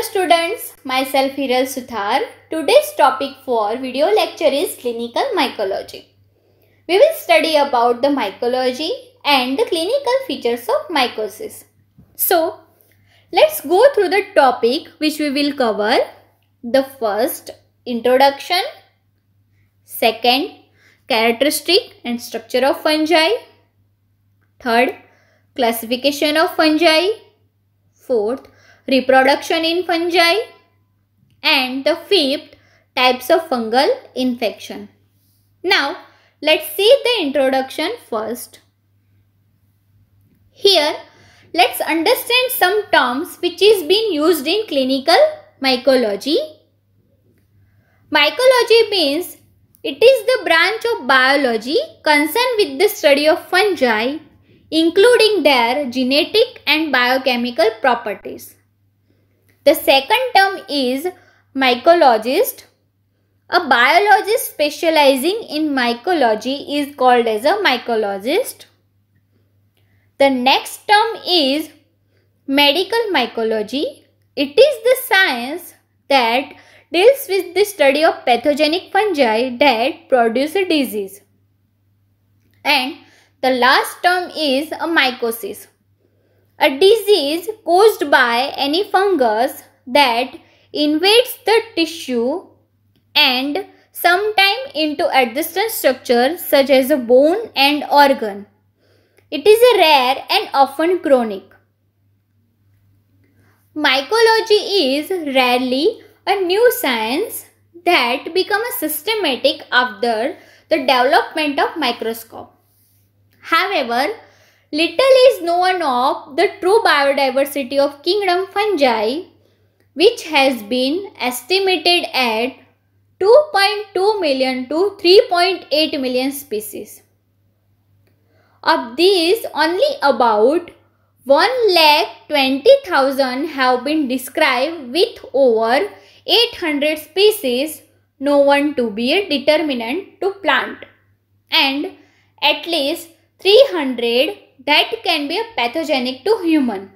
Hello students, myself Hiral Suthar. Today's topic for video lecture is clinical mycology. We will study about the mycology and the clinical features of mycosis. So, let's go through the topic which we will cover. The first, introduction. Second, characteristic and structure of fungi. Third, classification of fungi. Fourth, reproduction in fungi and the fifth types of fungal infection. Now let's see the introduction first. Here let's understand some terms which is being used in clinical mycology. Mycology means it is the branch of biology concerned with the study of fungi including their genetic and biochemical properties. The second term is mycologist. A biologist specializing in mycology is called as a mycologist. The next term is medical mycology. It is the science that deals with the study of pathogenic fungi that produce a disease. And the last term is a mycosis a disease caused by any fungus that invades the tissue and sometime into adjacent structures such as a bone and organ. It is a rare and often chronic. Mycology is rarely a new science that becomes systematic after the development of microscope. However, Little is known of the true biodiversity of kingdom fungi, which has been estimated at 2.2 million to 3.8 million species. Of these, only about 1,20,000 have been described with over 800 species known to be a determinant to plant and at least 300 that can be pathogenic to human.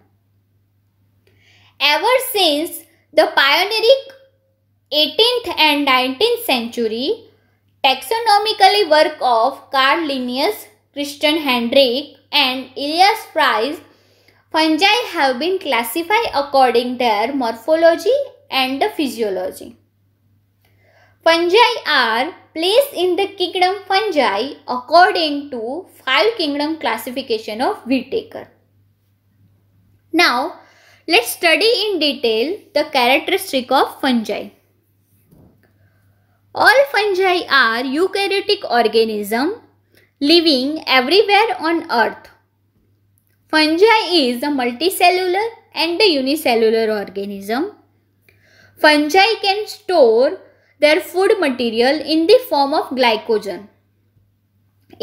Ever since the pioneering 18th and 19th century taxonomically work of Carl Linnaeus, Christian Hendrik and Elias Price, fungi have been classified according their morphology and the physiology. Fungi are place in the kingdom fungi according to five kingdom classification of Whittaker. Now, let's study in detail the characteristic of fungi. All fungi are eukaryotic organism living everywhere on earth. Fungi is a multicellular and a unicellular organism. Fungi can store their food material in the form of glycogen.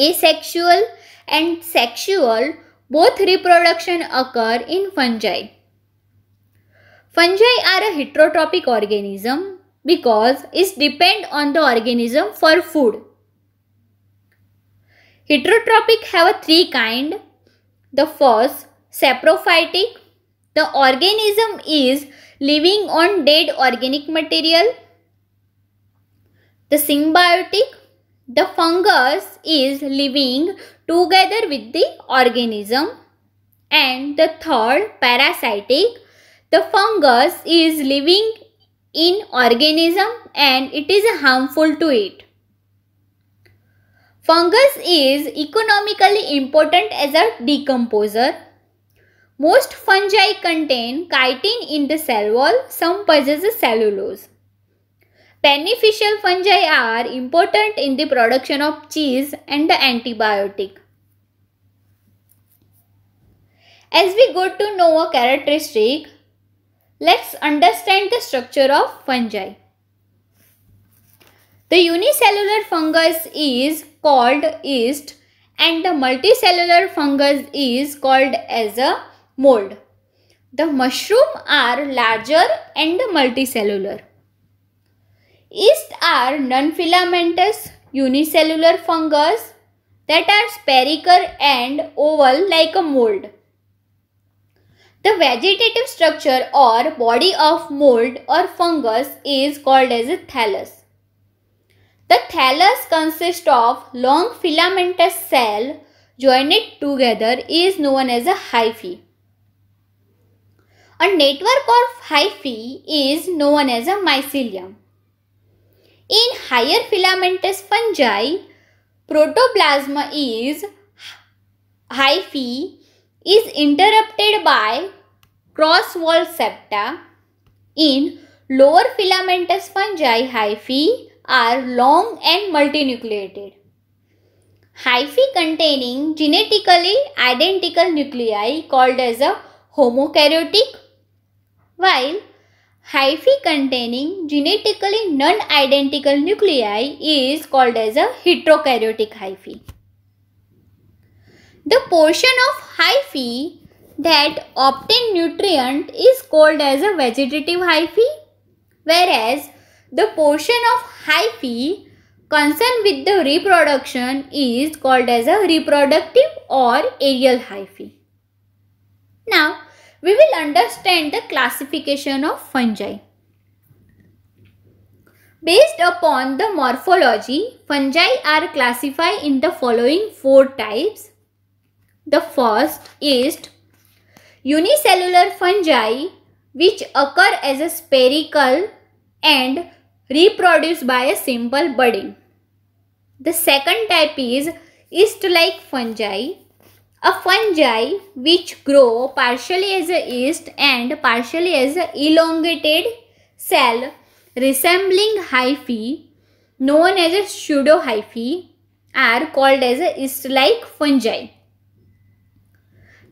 Asexual and sexual both reproduction occur in fungi. Fungi are a heterotrophic organism because it depend on the organism for food. Heterotrophic have three kind. The first saprophytic. The organism is living on dead organic material the symbiotic, the fungus is living together with the organism. And the third, parasitic, the fungus is living in organism and it is harmful to it. Fungus is economically important as a decomposer. Most fungi contain chitin in the cell wall, some possess cellulose. Beneficial fungi are important in the production of cheese and the antibiotic. As we go to know a characteristic, let's understand the structure of fungi. The unicellular fungus is called yeast and the multicellular fungus is called as a mold. The mushroom are larger and multicellular. Yeast are non-filamentous unicellular fungus that are spherical and oval like a mold. The vegetative structure or body of mold or fungus is called as a thallus. The thallus consists of long filamentous cell joined together is known as a hyphae. A network of hyphae is known as a mycelium. In higher filamentous fungi, protoplasma is hyphae is interrupted by cross wall septa. In lower filamentous fungi, hyphae are long and multinucleated. Hyphae containing genetically identical nuclei called as a homokaryotic while hyphae containing genetically non-identical nuclei is called as a heterokaryotic hyphae. The portion of hyphae that obtain nutrient is called as a vegetative hyphae whereas the portion of hyphae concerned with the reproduction is called as a reproductive or aerial hyphae. Now, we will understand the classification of fungi. Based upon the morphology, fungi are classified in the following four types. The first is unicellular fungi which occur as a spherical and reproduce by a simple budding. The second type is yeast-like fungi a fungi which grow partially as a yeast and partially as a elongated cell resembling hyphae known as a pseudo hyphae, are called as a yeast-like fungi.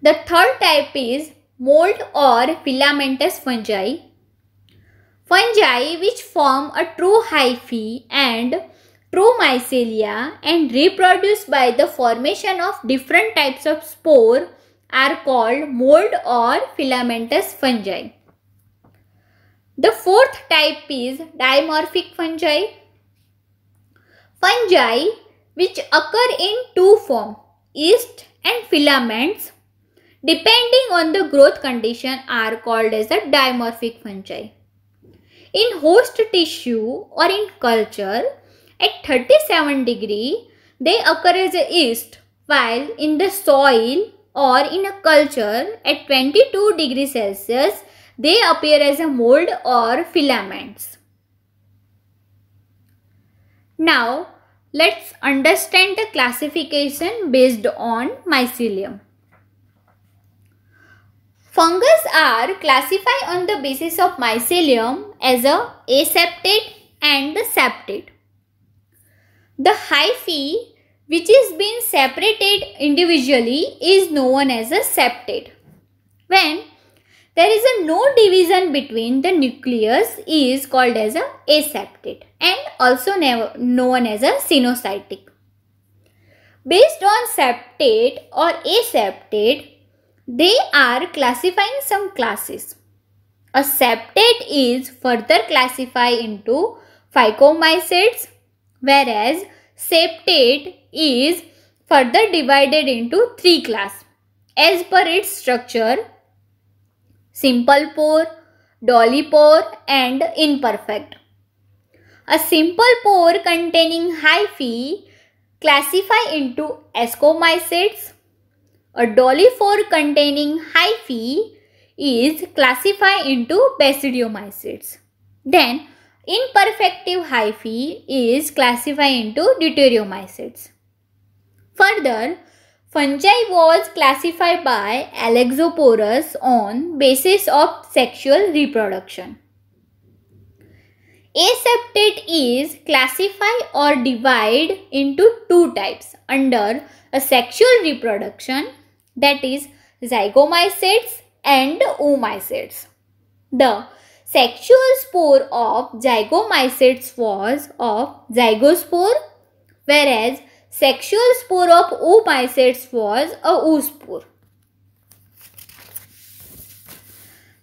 The third type is mold or filamentous fungi. Fungi which form a true hyphae and mycelia and reproduce by the formation of different types of spore are called mold or filamentous fungi. The fourth type is dimorphic fungi. Fungi which occur in two forms, yeast and filaments depending on the growth condition are called as a dimorphic fungi. In host tissue or in culture, at 37 degree, they occur as yeast while in the soil or in a culture at 22 degree Celsius, they appear as a mold or filaments. Now, let's understand the classification based on mycelium. Fungus are classified on the basis of mycelium as a aseptate and the septate. The hyphae which is being separated individually is known as a septate. When there is a no division between the nucleus is called as a aseptate and also known as a sinocytic. Based on septate or aseptate, they are classifying some classes. A septate is further classified into phycomycetes, Whereas septate is further divided into three classes as per its structure simple pore, dolly pore and imperfect. A simple pore containing hyphae classify into ascomycetes. A dolly pore containing hyphae is classified into basidiomycetes. Then Imperfective hyphae is classified into deuteromycetes. Further, fungi was classified by Alexoporus on basis of sexual reproduction. Aseptate is classified or divide into two types under a sexual reproduction that is zygomycetes and oomycetes. The sexual spore of zygomycetes was of zygospore whereas sexual spore of oomycetes was a oospore.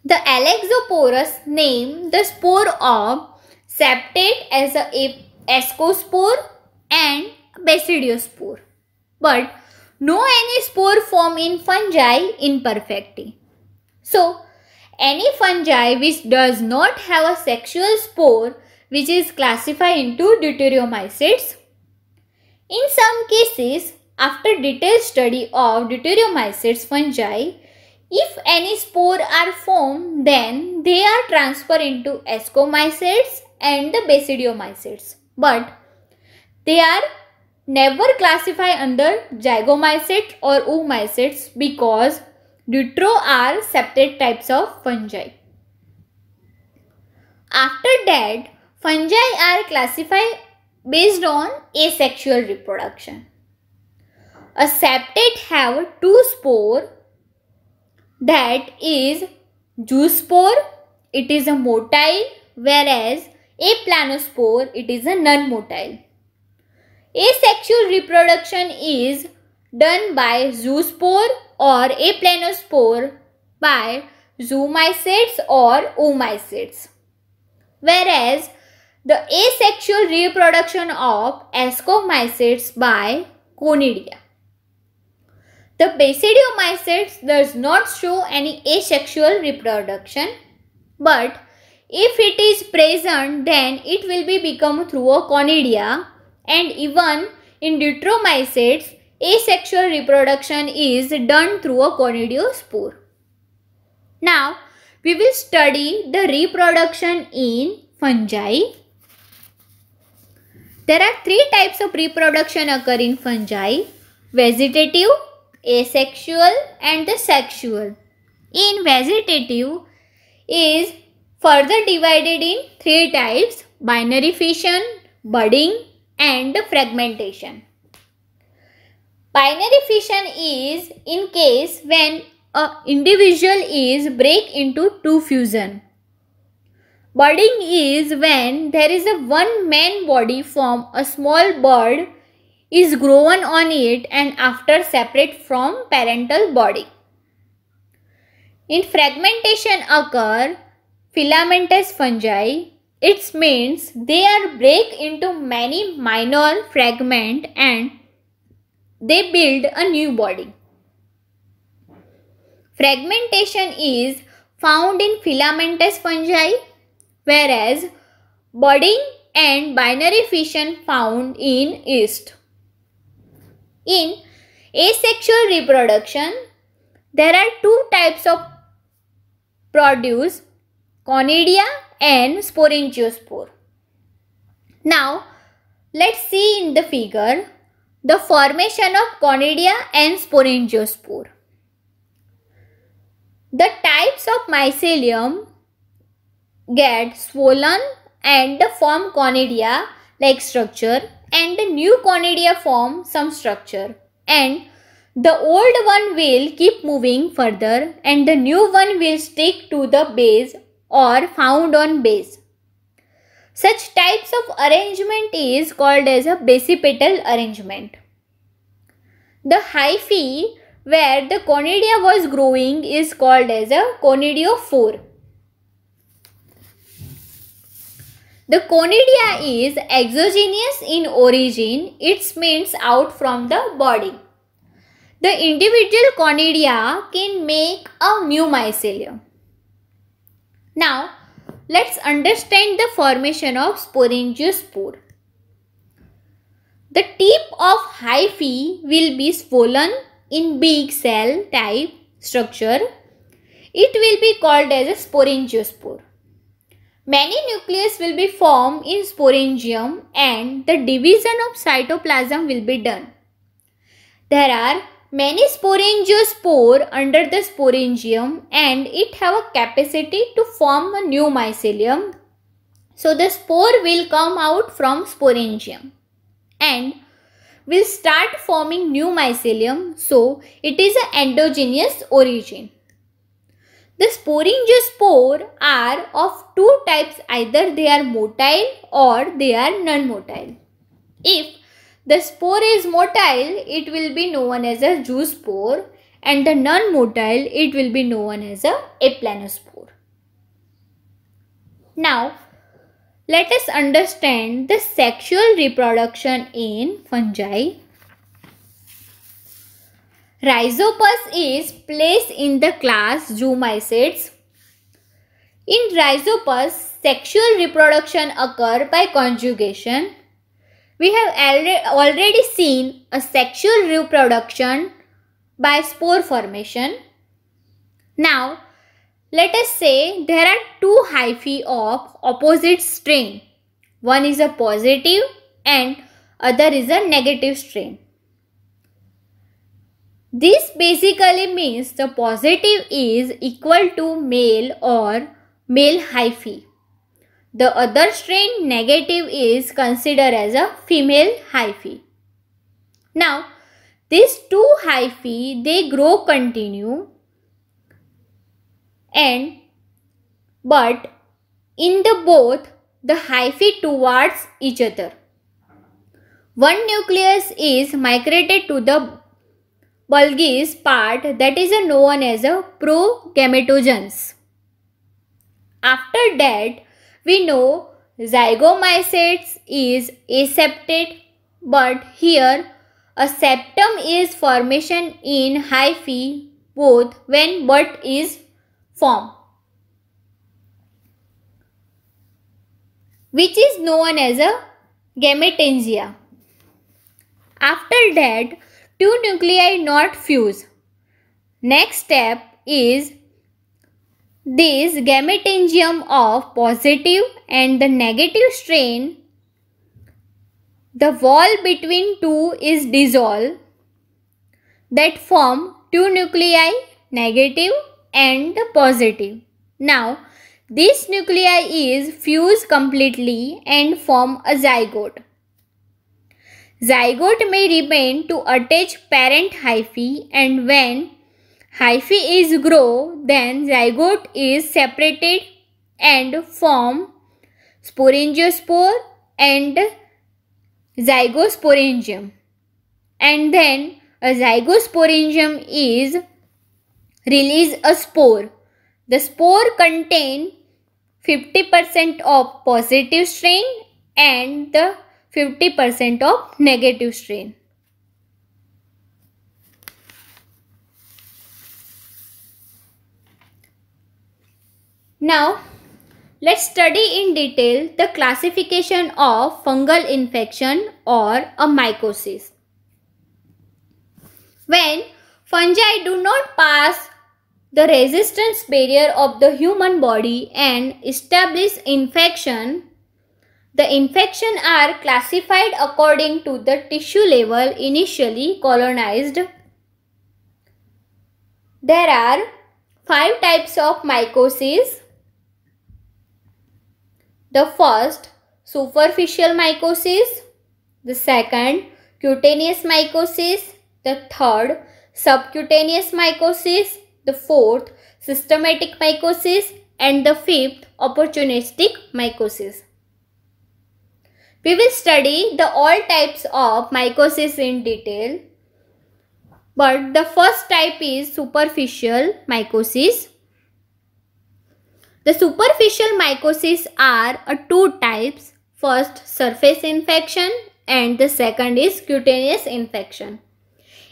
The Alexoporus named the spore of septate as a ascospore and basidiospore. But no any spore form in fungi imperfecti. So, any fungi which does not have a sexual spore which is classified into deuteromycetes. In some cases, after detailed study of deuteromycetes fungi, if any spore are formed, then they are transferred into ascomycetes and the basidiomycetes. But they are never classified under zygomycetes or oomycetes because Deutero are separate types of fungi. After that, fungi are classified based on asexual reproduction. A septate have two spore that is zoospore it is a motile whereas a planospore it is a non-motile. Asexual reproduction is done by zoospore or aplanospore by zoomycetes or oomycetes. Whereas the asexual reproduction of ascomycetes by conidia. The basidiomycetes does not show any asexual reproduction but if it is present then it will be become through a conidia and even in deuteromycetes Asexual reproduction is done through a conidiospore. Now, we will study the reproduction in fungi. There are three types of reproduction occur in fungi. Vegetative, asexual and the sexual. In vegetative is further divided in three types. Binary fission, budding and fragmentation. Binary fission is in case when an individual is break into two fusion. Budding is when there is a one main body form a small bird is grown on it and after separate from parental body. In fragmentation occur filamentous fungi. It means they are break into many minor fragment and they build a new body. Fragmentation is found in filamentous fungi, whereas budding and binary fission found in yeast. In asexual reproduction, there are two types of produce, conidia and sporangiospore. Now, let's see in the figure the formation of conidia and sporangiospore. The types of mycelium get swollen and form conidia like structure and the new conidia form some structure and the old one will keep moving further and the new one will stick to the base or found on base. Such types of arrangement is called as a basipetal arrangement. The hyphae where the conidia was growing is called as a conidiophore. The conidia is exogenous in origin. It means out from the body. The individual conidia can make a new mycelium. Now, let's understand the formation of sporangiospore. The tip of hyphae will be swollen in big cell type structure. It will be called as a sporangiospore. Many nucleus will be formed in sporangium and the division of cytoplasm will be done. There are Many sporangiospore under the sporangium and it have a capacity to form a new mycelium. So the spore will come out from sporangium and will start forming new mycelium. So it is an endogenous origin. The sporangiospore are of two types either they are motile or they are non-motile. If the spore is motile, it will be known as a zoospore, and the non-motile, it will be known as a aplanospore. Now, let us understand the sexual reproduction in fungi. Rhizopus is placed in the class Zoomicetes. In Rhizopus, sexual reproduction occur by conjugation we have already seen a sexual reproduction by spore formation. Now, let us say there are two hyphae of opposite strain. One is a positive and other is a negative strain. This basically means the positive is equal to male or male hyphae the other strain negative is considered as a female hyphae. Now, these two hyphae, they grow continue and but in the both the hyphae towards each other. One nucleus is migrated to the bulgous part that is known as a progametogens. After that, we know zygomycetes is septate, but here a septum is formation in hyphae both when bud is formed. Which is known as a gametangia. After that, two nuclei not fuse. Next step is this gametangium of positive and the negative strain, the wall between two is dissolved that form two nuclei negative and positive. Now this nuclei is fused completely and form a zygote. Zygote may remain to attach parent hyphae and when hyphae is grow, then zygote is separated and form sporangiospore and zygosporangium. And then a zygosporangium is release a spore. The spore contain 50% of positive strain and the 50% of negative strain. Now, let's study in detail the classification of fungal infection or a mycosis. When fungi do not pass the resistance barrier of the human body and establish infection, the infection are classified according to the tissue level initially colonized. There are five types of mycosis the first superficial mycosis, the second cutaneous mycosis, the third subcutaneous mycosis, the fourth systematic mycosis and the fifth opportunistic mycosis. We will study the all types of mycosis in detail but the first type is superficial mycosis the superficial mycoses are uh, two types. First surface infection and the second is cutaneous infection.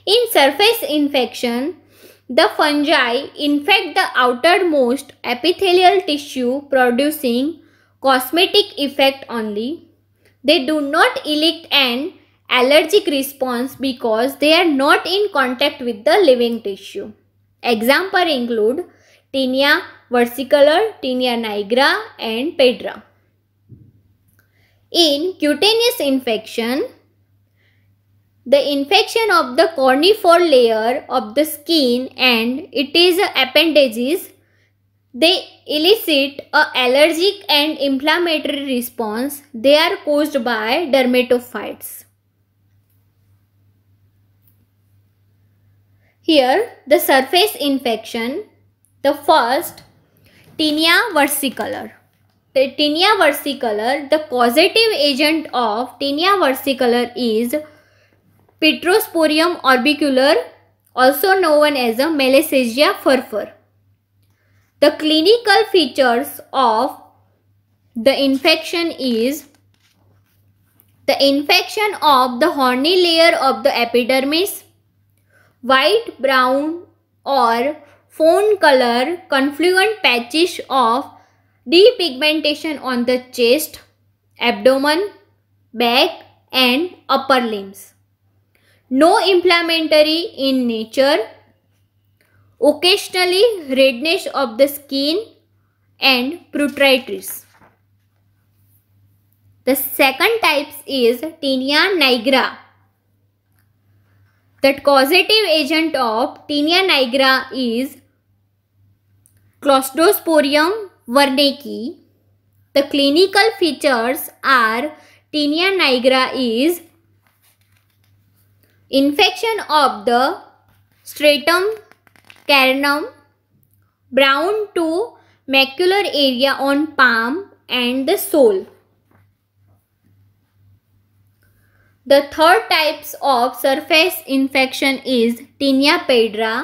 In surface infection, the fungi infect the outermost epithelial tissue producing cosmetic effect only. They do not elicit an allergic response because they are not in contact with the living tissue. Example include tinea versicolor, tinea nigra and pedra. In cutaneous infection, the infection of the corniform layer of the skin and it is appendages they elicit a allergic and inflammatory response. They are caused by dermatophytes. Here, the surface infection the first, tinea versicolor. The tinea versicolor, the causative agent of tinea versicolor is Petrosporium orbicular, also known as a Melassezia furfur. The clinical features of the infection is the infection of the horny layer of the epidermis, white, brown or fawn color, confluent patches of depigmentation on the chest, abdomen, back and upper limbs. No inflammatory in nature. Occasionally redness of the skin and pruritus. The second type is tinea nigra. The causative agent of tinea nigra is Clostridium vernacii. The clinical features are tinea nigra is infection of the stratum carinum, brown to macular area on palm and the sole. The third types of surface infection is tinea pedra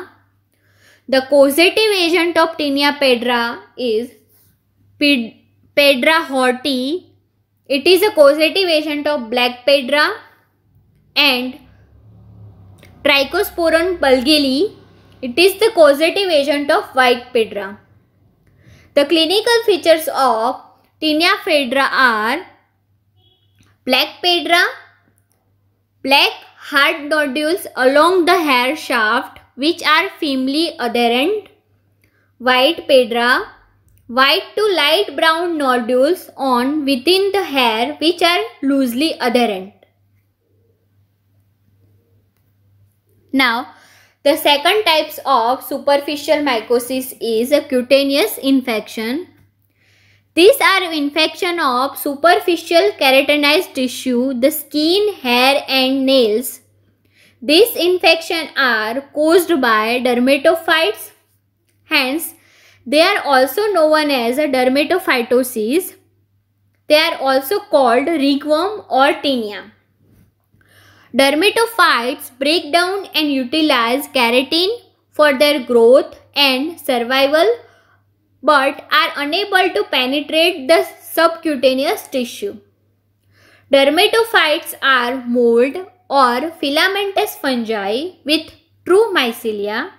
the causative agent of tinea pedra is pedra horti. It is a causative agent of black pedra and trichosporon bulgili. It is the causative agent of white pedra. The clinical features of tinea pedra are black pedra, black hard nodules along the hair shaft, which are firmly adherent, white pedra, white to light brown nodules on within the hair which are loosely adherent. Now, the second types of superficial mycosis is a cutaneous infection. These are infection of superficial keratinized tissue, the skin, hair and nails these infections are caused by dermatophytes. Hence, they are also known as dermatophytosis. They are also called ringworm or tinea. Dermatophytes break down and utilize keratin for their growth and survival but are unable to penetrate the subcutaneous tissue. Dermatophytes are mold or filamentous fungi with true mycelia.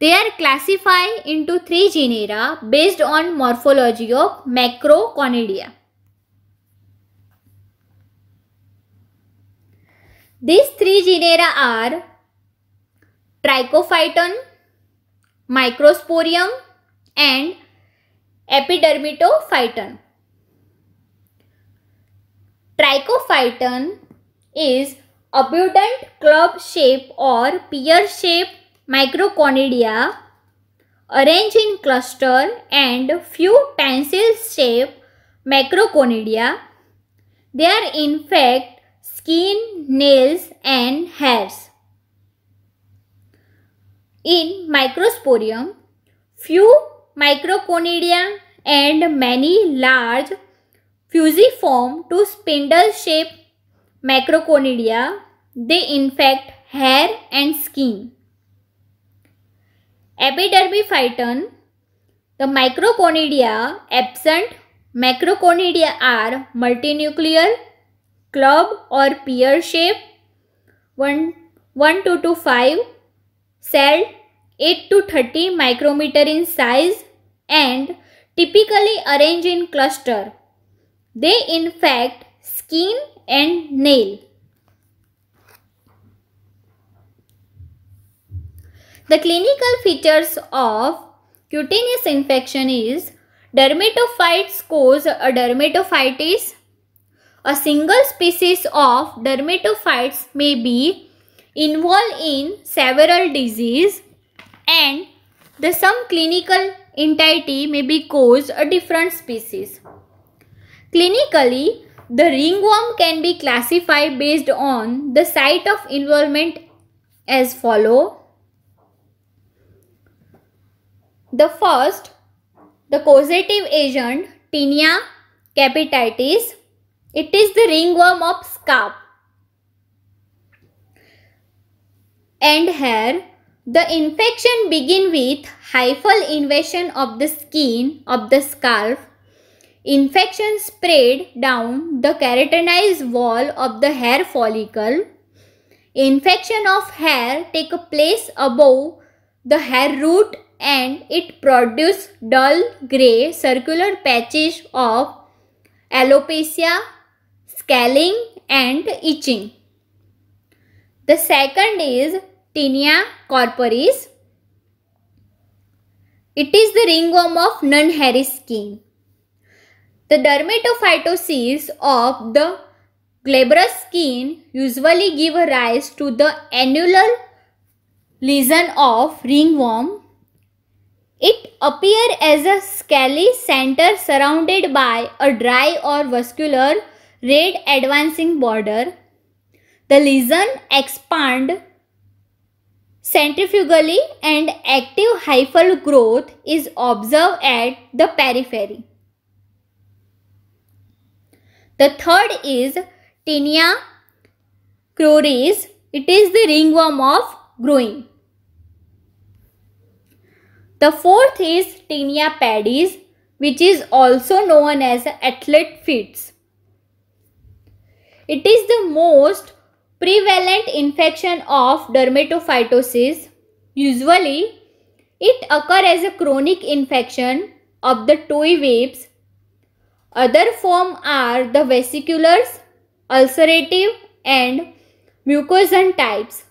They are classified into three genera based on morphology of macroconidia. These three genera are Trichophyton, Microsporium and Epidermitophyton. Trichophyton is abundant club shape or pear shape microconidia arranged in cluster and few pencil shape macroconidia. They are in fact skin, nails and hairs. In microsporium, few microconidia and many large fusiform to spindle shape macroconidia, they infect hair and skin. Epidermophyton, the microconidia absent macroconidia are multinuclear, club or pear shape, 1, 1 to 2, 5 cell, 8 to 30 micrometer in size and typically arranged in cluster. They infect skin and nail. The clinical features of cutaneous infection is dermatophytes cause a dermatophytes. A single species of dermatophytes may be involved in several disease and the some clinical entity may be caused a different species. Clinically, the ringworm can be classified based on the site of involvement as follow. The first, the causative agent tinea capititis. It is the ringworm of scalp and hair. The infection begin with hyphal invasion of the skin of the scalp Infection spread down the keratinized wall of the hair follicle. Infection of hair take place above the hair root and it produce dull gray circular patches of alopecia, scaling and itching. The second is tinea corporis. It is the ringworm of non-hairy skin. The dermatophytosis of the glabrous skin usually give rise to the annular lesion of ringworm. It appear as a scaly center surrounded by a dry or vascular red advancing border. The lesion expand centrifugally and active hyphal growth is observed at the periphery. The third is Tinea cruris. It is the ringworm of growing. The fourth is Tinea pedis, which is also known as athlete feet. It is the most prevalent infection of dermatophytosis. Usually, it occurs as a chronic infection of the toe webs other form are the vesiculars, ulcerative and mucosan types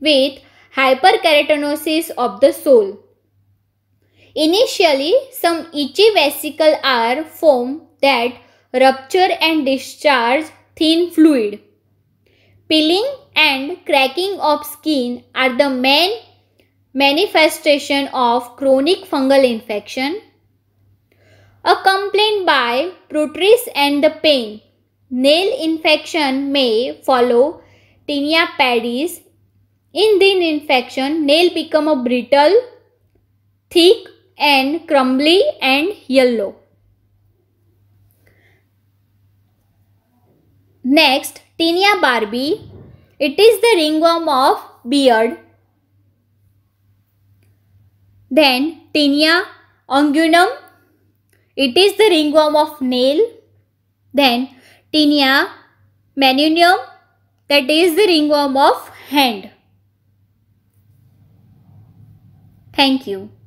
with hyperkeratinosis of the sole. Initially, some itchy vesicles are formed that rupture and discharge thin fluid. Peeling and cracking of skin are the main manifestation of chronic fungal infection a complaint by protris and the pain. Nail infection may follow tinea pedis. In the infection, nail become a brittle, thick and crumbly and yellow. Next, tinea barbie. It is the ringworm of beard. Then tinea unguinum it is the ringworm of nail. Then tinea manuum. that is the ringworm of hand. Thank you.